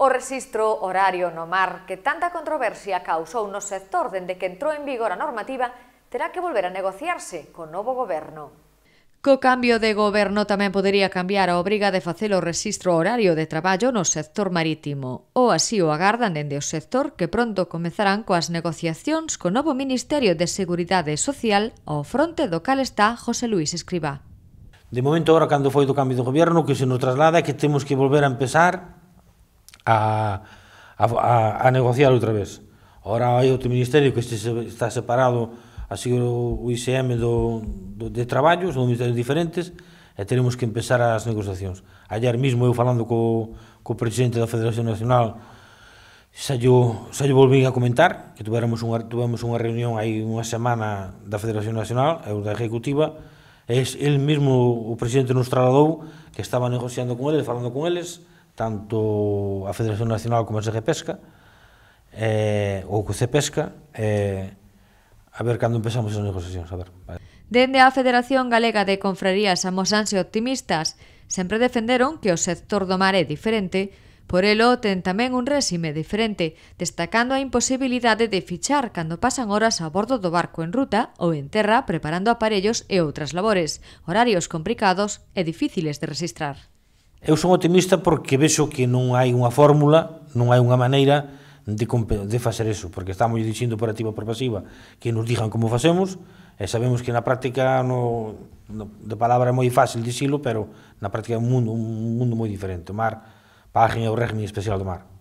O rexistro horario no mar que tanta controversia causou no sector dende que entrou en vigor a normativa terá que volver a negociarse co novo goberno. Co cambio de goberno tamén podería cambiar a obriga de facer o rexistro horario de traballo no sector marítimo, ou así o agardan dende o sector que pronto comezarán coas negociacións co novo Ministerio de Seguridade Social ao fronte do cal está José Luis Escribá. De momento, agora, cando foi do cambio de goberno, que se nos traslada é que temos que volver a empezar a, a, a, a negociar outra vez. Ora hai outro ministerio que este está separado así o, o ICM do, do, de traballos, son ministerios diferentes, e teremos que empezar as negociacións. Ayer mismo eu falando co, co presidente da Federación Nacional xa yo, xa yo volví a comentar que tuveramos unha, tuvemos unha reunión hai unha semana da Federación Nacional e da Ejecutiva e el mesmo o presidente nos trasladou que estaba negociando con eles, falando con eles tanto a Federación Nacional como a SG Pesca, eh, ou co Cepesca, eh, a ver cando empezamos as negociacións, a ver. Vale. Dende a Federación Galega de Confrarías amosanse optimistas, sempre defenderon que o sector do mar é diferente, por elo ten tamén un résime diferente, destacando a imposibilidade de fichar cando pasan horas a bordo do barco en ruta ou en terra preparando aparellos e outras labores, horarios complicados e difíciles de registrar. Eu son optimista porque vexo que non hai unha fórmula, non hai unha maneira de, de facer eso, porque estamos dicindo por activa por pasiva que nos digan como facemos, e sabemos que na práctica no, no de palabra é moi fácil dicilo, pero na práctica é un mundo, un mundo moi diferente. O mar, página o régimen especial do mar.